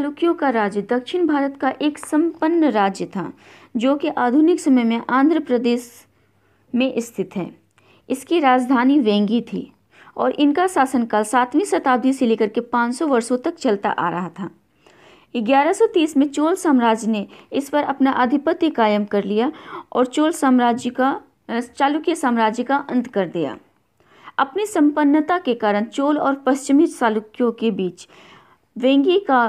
चालुक्यों का राज्य दक्षिण भारत का एक संपन्न राज्य था जो कि आधुनिक समय में आंध्र प्रदेश में स्थित है इसकी राजधानी वेंगी थी और इनका शासनकाल सातवीं शताब्दी से लेकर के 500 वर्षों तक चलता आ रहा था 1130 में चोल साम्राज्य ने इस पर अपना आधिपत्य कायम कर लिया और चोल साम्राज्य का चालुक्य साम्राज्य का अंत कर दिया अपनी संपन्नता के कारण चोल और पश्चिमी चालुक्यों के बीच वेंगी का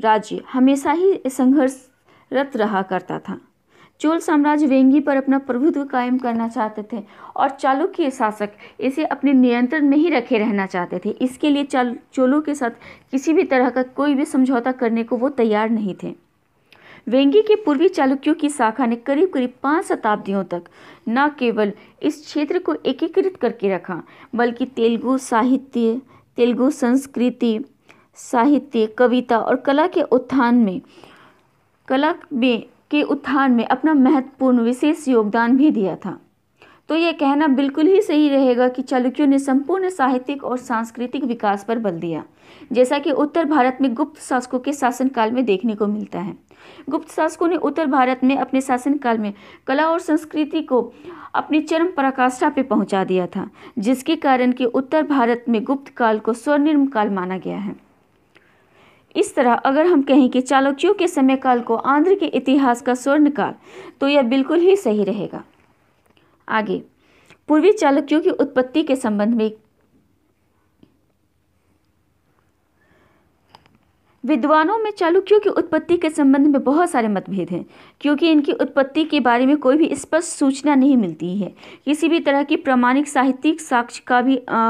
राज्य हमेशा ही संघर्षरत रहा करता था चोल साम्राज्य वेंगी पर अपना प्रभुत्व कायम करना चाहते थे और चालुक्य शासक इसे अपने नियंत्रण में ही रखे रहना चाहते थे इसके लिए चाल चोलों के साथ किसी भी तरह का कोई भी समझौता करने को वो तैयार नहीं थे वेंगी के पूर्वी चालुक्यों की शाखा ने करीब करीब पाँच शताब्दियों तक न केवल इस क्षेत्र को एकीकृत करके रखा बल्कि तेलुगु साहित्य तेलुगु संस्कृति साहित्य कविता और कला के उत्थान में कला में के उत्थान में अपना महत्वपूर्ण विशेष योगदान भी दिया था तो यह कहना बिल्कुल ही सही रहेगा कि चालुक्यों ने संपूर्ण साहित्यिक और सांस्कृतिक विकास पर बल दिया जैसा कि उत्तर भारत में गुप्त शासकों के शासनकाल में देखने को मिलता है गुप्त शासकों ने उत्तर भारत में अपने शासनकाल में कला और संस्कृति को अपनी चरम पराकाष्ठा पर पहुंचा दिया था जिसके कारण कि उत्तर भारत में गुप्त काल को स्वर्णिम काल माना गया है इस तरह अगर हम कहें कि चालुक्यों के समय काल को आंध्र के इतिहास का स्वर्णकाल तो यह बिल्कुल ही सही रहेगा आगे पूर्वी चालुक्यों की उत्पत्ति के संबंध में विद्वानों में चालुक्यों की उत्पत्ति के संबंध में बहुत सारे मतभेद हैं क्योंकि इनकी उत्पत्ति के बारे में कोई भी स्पष्ट सूचना नहीं मिलती है किसी भी तरह की प्रामाणिक साहित्यिक साक्ष्य का भी आ,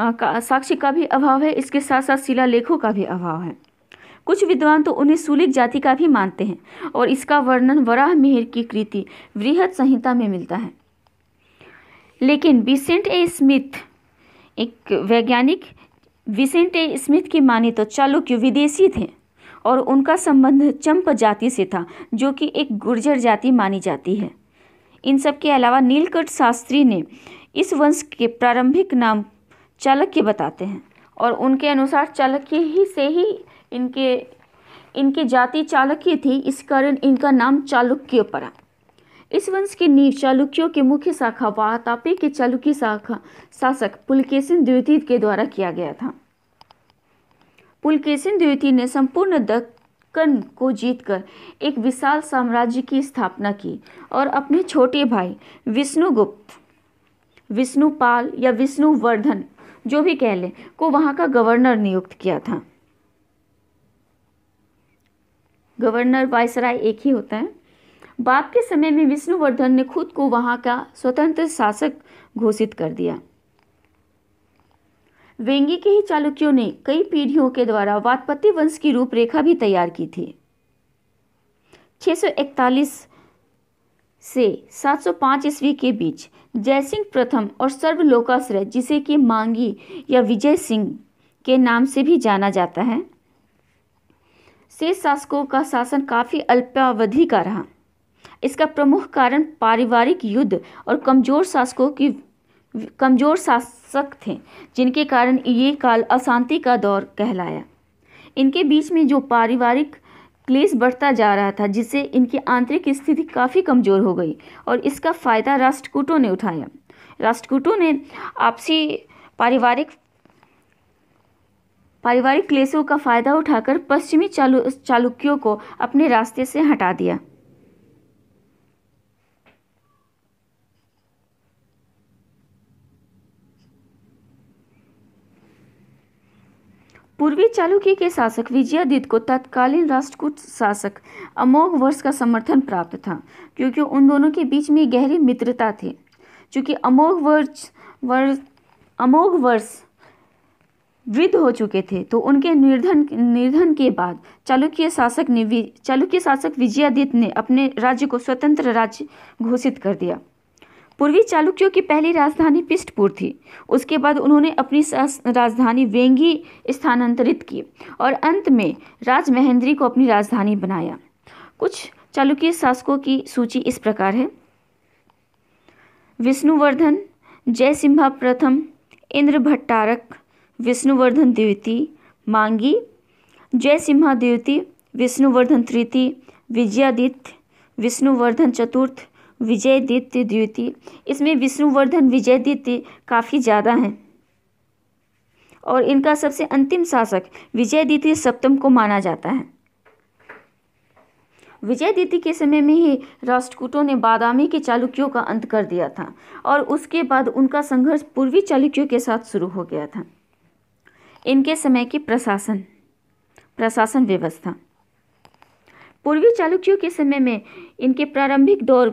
का साक्ष्य का भी अभाव है इसके साथ साथ शिलालेखों का भी अभाव है कुछ विद्वान तो उन्हें सुलिक जाति का भी मानते हैं और इसका वर्णन वराह मिहिर की कृति वृहद संहिता में मिलता है लेकिन विसेंट ए स्मिथ एक वैज्ञानिक विसेंट ए स्मिथ की माने तो चालुक्य विदेशी थे और उनका संबंध चंप जाति से था जो कि एक गुर्जर जाति मानी जाती है इन सब के अलावा नीलकंठ शास्त्री ने इस वंश के प्रारंभिक नाम चालक्य बताते हैं और उनके अनुसार चालक्य ही से ही इनके इनकी जाति चालुक्य थी इस कारण इनका नाम चालुक्य पड़ा इस वंश की नींव चालुक्यों के मुख्य शाखा वाहतापे के चालुक्य शाखा शासक पुलकेशन द्वितीय के द्वारा किया गया था पुलकेशन द्वितीय ने संपूर्ण दक्कन को जीतकर एक विशाल साम्राज्य की स्थापना की और अपने छोटे भाई विष्णुगुप्त विष्णुपाल या विष्णुवर्धन जो भी कह लें को वहाँ का गवर्नर नियुक्त किया था गवर्नर वायसराय एक ही होता है बाद के समय में विष्णुवर्धन ने खुद को वहाँ का स्वतंत्र शासक घोषित कर दिया वेंगी के ही चालुक्यों ने कई पीढ़ियों के द्वारा वातपति वंश की रूपरेखा भी तैयार की थी 641 से 705 ईस्वी के बीच जयसिंह प्रथम और सर्वलोकाश्रय जिसे कि मांगी या विजय सिंह के नाम से भी जाना जाता है शेष शासकों का शासन काफ़ी अल्पावधि का रहा इसका प्रमुख कारण पारिवारिक युद्ध और कमजोर शासकों की कमजोर शासक थे जिनके कारण ये काल अशांति का दौर कहलाया इनके बीच में जो पारिवारिक क्लेश बढ़ता जा रहा था जिससे इनकी आंतरिक स्थिति काफ़ी कमज़ोर हो गई और इसका फ़ायदा राष्ट्रकूटों ने उठाया राष्ट्रकूटों ने आपसी पारिवारिक पारिवारिक क्लेशों का फ़ायदा उठाकर पश्चिमी चालु चालुक्यों को अपने रास्ते से हटा दिया पूर्वी चालुक्य के शासक विजयादित्य को तत्कालीन राष्ट्रकूट शासक अमोघ वर्ष का समर्थन प्राप्त था क्योंकि उन दोनों के बीच में गहरी मित्रता थी चूंकि अमोघ वर्ष वर्ष अमोघ वर्ष वृद्ध हो चुके थे तो उनके निर्धन निर्धन के बाद चालुक्य शासक ने चालुक्य शासक विजयादित्य ने अपने राज्य को स्वतंत्र राज्य घोषित कर दिया पूर्वी चालुक्यों की पहली राजधानी पिष्टपुर थी उसके बाद उन्होंने अपनी राजधानी वेंगी स्थानांतरित की और अंत में राज महेंद्री को अपनी राजधानी बनाया कुछ चालुक्य शासकों की सूची इस प्रकार है विष्णुवर्धन जयसिम्हा प्रथम इंद्र भट्टारक विष्णुवर्धन द्वितीय मांगी जयसिम्हा द्वितीय विष्णुवर्धन तृतीय विजयादित्य विष्णुवर्धन चतुर्थ विजयदित्य द्वितीय इसमें विष्णुवर्धन विजयदित्य काफ़ी ज़्यादा हैं और इनका सबसे अंतिम शासक विजयदित्य सप्तम को माना जाता है विजयदित्य के समय में ही राष्ट्रकूटों ने बादामी के चालुक्यों का अंत कर दिया था और उसके बाद उनका संघर्ष पूर्वी चालुक्यों के साथ शुरू हो गया था इनके समय की प्रशासन प्रशासन व्यवस्था पूर्वी चालुक्यों के समय में इनके प्रारंभिक दौर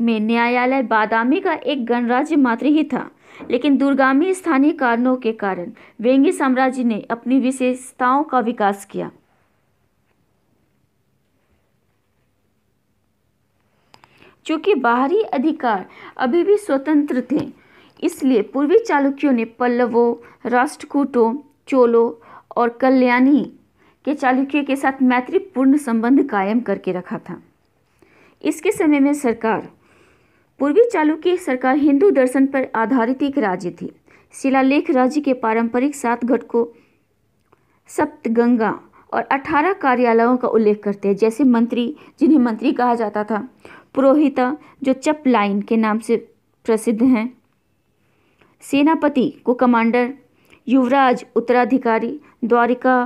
में न्यायालय बादामी का एक गणराज्य मात्र ही था लेकिन दूरगामी स्थानीय कारणों के कारण वेंगी साम्राज्य ने अपनी विशेषताओं का विकास किया चूंकि बाहरी अधिकार अभी भी स्वतंत्र थे इसलिए पूर्वी चालुक्यों ने पल्लवों राष्ट्रकूटों चोलों और कल्याणी के चालुक्य के साथ मैत्रीपूर्ण संबंध कायम करके रखा था इसके समय में सरकार पूर्वी चालुक्य सरकार हिंदू दर्शन पर आधारित एक राज्य थी शिलालेख राज्य के पारंपरिक सात घटकों सप्तगंगा और अठारह कार्यालयों का उल्लेख करते हैं जैसे मंत्री जिन्हें मंत्री कहा जाता था पुरोहिता जो चप लाइन के नाम से प्रसिद्ध हैं सेनापति को कमांडर युवराज उत्तराधिकारी द्वारिका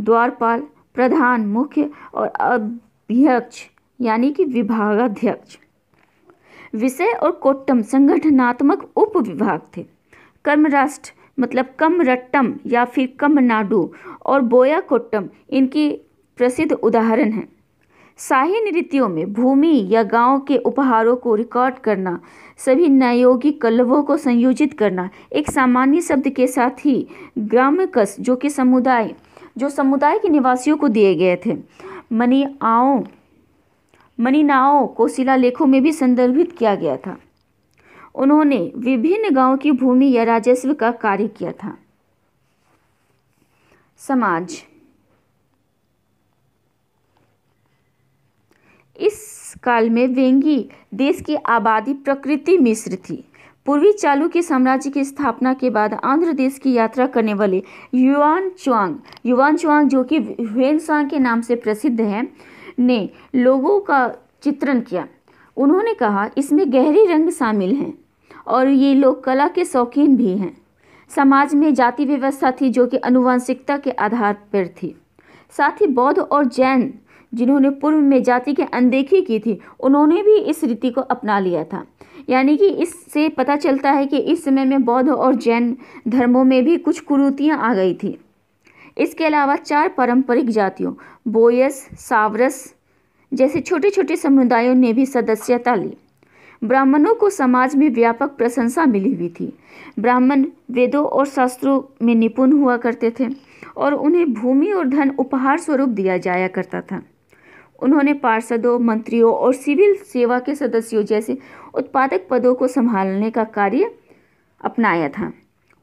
द्वारपाल प्रधान मुख्य और अध्यक्ष यानी कि विभागाध्यक्ष विषय और कोट्टम संगठनात्मक उप विभाग थे कर्मराष्ट्र मतलब कमरट्टम या फिर कमनाडु और बोया कोट्टम इनकी प्रसिद्ध उदाहरण हैं शाही नृत्यों में भूमि या गांव के उपहारों को रिकॉर्ड करना सभी नयोगी कल्लवों को संयोजित करना एक सामान्य शब्द के साथ ही ग्रामकस जो कि समुदाय जो समुदाय के निवासियों को दिए गए थे मनी आओ मनीनाओं को शिलालेखों में भी संदर्भित किया गया था उन्होंने विभिन्न गांवों की भूमि या राजस्व का कार्य किया था समाज इस काल में वेंगी देश की आबादी प्रकृति मिश्र थी पूर्वी चालू के साम्राज्य की स्थापना के बाद आंध्र देश की यात्रा करने वाले युवान चुआंग युवान चुआंग जो कि ह्वेन के नाम से प्रसिद्ध है ने लोगों का चित्रण किया उन्होंने कहा इसमें गहरी रंग शामिल हैं और ये लोग कला के शौकीन भी हैं समाज में जाति व्यवस्था थी जो कि अनुवांशिकता के आधार पर थी साथ ही बौद्ध और जैन जिन्होंने पूर्व में जाति की अनदेखी की थी उन्होंने भी इस रीति को अपना लिया था यानी कि इससे पता चलता है कि इस समय में बौद्ध और जैन धर्मों में भी कुछ कुरूतियाँ आ गई थी इसके अलावा चार पारंपरिक जातियों बोयस सावरस जैसे छोटे छोटे समुदायों ने भी सदस्यता ली ब्राह्मणों को समाज में व्यापक प्रशंसा मिली हुई थी ब्राह्मण वेदों और शास्त्रों में निपुण हुआ करते थे और उन्हें भूमि और धन उपहार स्वरूप दिया जाया करता था उन्होंने पार्षदों मंत्रियों और सिविल सेवा के सदस्यों जैसे उत्पादक पदों को संभालने का कार्य अपनाया था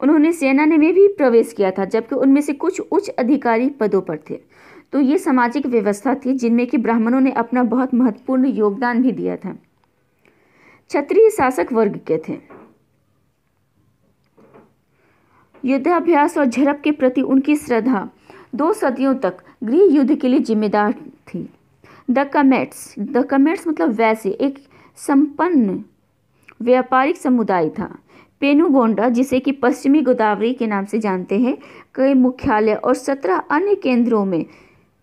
उन्होंने सेना में भी प्रवेश किया था जबकि उनमें से कुछ उच्च अधिकारी पदों पर थे तो ये सामाजिक व्यवस्था थी जिनमें कि ब्राह्मणों ने अपना बहुत महत्वपूर्ण योगदान भी दिया था क्षत्रिय शासक वर्ग के थे युद्धाभ्यास और झड़प के प्रति उनकी श्रद्धा दो सदियों तक गृह युद्ध के लिए जिम्मेदार थी द कमेट्स द कमेट्स मतलब वैसे एक संपन्न व्यापारिक समुदाय था पेनुगोंडा जिसे कि पश्चिमी गोदावरी के नाम से जानते हैं कई मुख्यालय और सत्रह अन्य केंद्रों में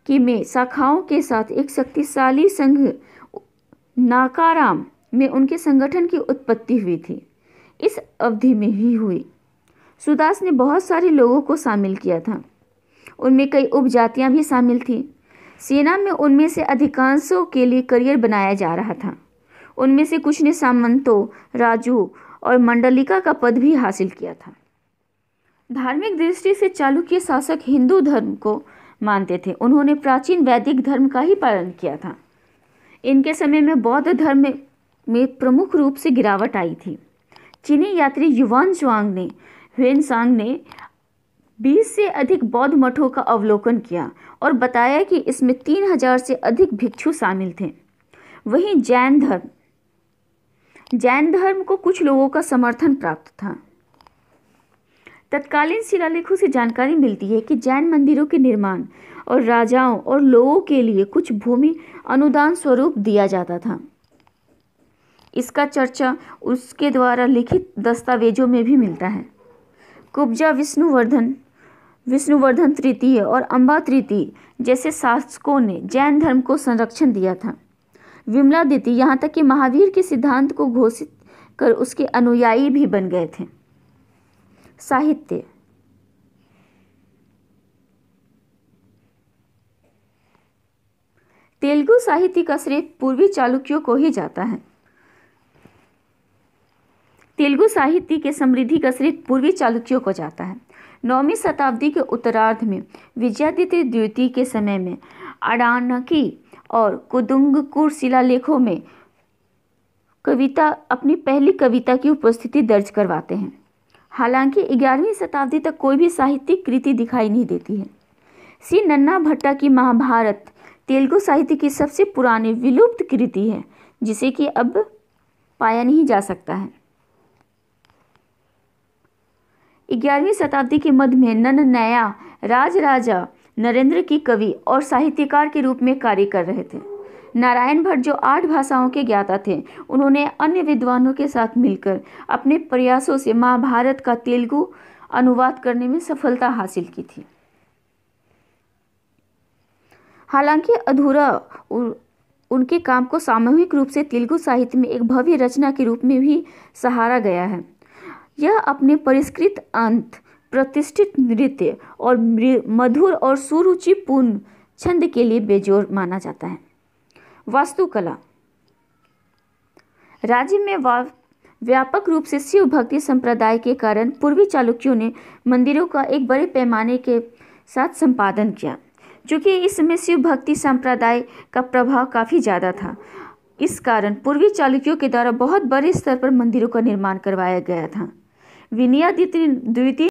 कि में शाखाओं के साथ एक शक्तिशाली संघ नाकाराम में उनके संगठन की उत्पत्ति हुई थी इस अवधि में ही हुई सुदास ने बहुत सारे लोगों को शामिल किया था उनमें कई उपजातियां भी शामिल थीं सेना में उनमें से अधिकांशों के लिए करियर बनाया जा रहा था उनमें से कुछ ने सामंतों राजू और मंडलिका का पद भी हासिल किया था धार्मिक दृष्टि से चालुक्य शासक हिंदू धर्म को मानते थे उन्होंने प्राचीन वैदिक धर्म का ही पालन किया था इनके समय में बौद्ध धर्म में प्रमुख रूप से गिरावट आई थी चीनी यात्री युवान चुआंग ने ह्वेन सांग ने 20 से अधिक बौद्ध मठों का अवलोकन किया और बताया कि इसमें 3000 से अधिक भिक्षु शामिल थे वहीं जैन धर्म जैन धर्म को कुछ लोगों का समर्थन प्राप्त था तत्कालीन शिलालेखों से जानकारी मिलती है कि जैन मंदिरों के निर्माण और राजाओं और लोगों के लिए कुछ भूमि अनुदान स्वरूप दिया जाता था इसका चर्चा उसके द्वारा लिखित दस्तावेजों में भी मिलता है कुब्जा विष्णुवर्धन विष्णुवर्धन तृतीय और अम्बा तृतीय जैसे शासकों ने जैन धर्म को संरक्षण दिया था विमला देती यहाँ तक कि महावीर के सिद्धांत को घोषित कर उसके अनुयायी भी बन गए थे साहित्य तेलुगु साहित्य का श्रेय पूर्वी चालुक्यों को ही जाता है तेलुगु साहित्य के समृद्धि का श्रेय पूर्वी चालुक्यों को जाता है नौवीं शताब्दी के उत्तरार्ध में विजयादित्य द्वितीय के समय में अडानकी और कुदुंगकुर शिलालेखों में कविता अपनी पहली कविता की उपस्थिति दर्ज करवाते हैं हालांकि ग्यारहवीं शताब्दी तक कोई भी साहित्यिक कृति दिखाई नहीं देती है सी नन्ना भट्टा की महाभारत तेलुगु साहित्य की सबसे पुरानी विलुप्त कृति है जिसे कि अब पाया नहीं जा सकता है ग्यारहवीं शताब्दी के मध्य में नन्नया राज राजा नरेंद्र की कवि और साहित्यकार के रूप में कार्य कर रहे थे नारायण भट्ट जो आठ भाषाओं के ज्ञाता थे उन्होंने अन्य विद्वानों के साथ मिलकर अपने प्रयासों से महाभारत का तेलुगु अनुवाद करने में सफलता हासिल की थी हालांकि अधूरा उनके काम को सामूहिक रूप से तेलुगु साहित्य में एक भव्य रचना के रूप में भी सहारा गया है यह अपने परिष्कृत अंत प्रतिष्ठित नृत्य और मधुर और सुरुचिपूर्ण छंद के लिए बेजोर माना जाता है वास्तुकला राज्य में वा व्यापक रूप से शिव भक्ति संप्रदाय के कारण पूर्वी चालुक्यों ने मंदिरों का एक बड़े पैमाने के साथ संपादन किया क्योंकि इसमें शिव भक्ति संप्रदाय का प्रभाव काफ़ी ज़्यादा था इस कारण पूर्वी चालुक्यों के द्वारा बहुत बड़े स्तर पर मंदिरों का निर्माण करवाया गया था विनयादित्य द्वितीय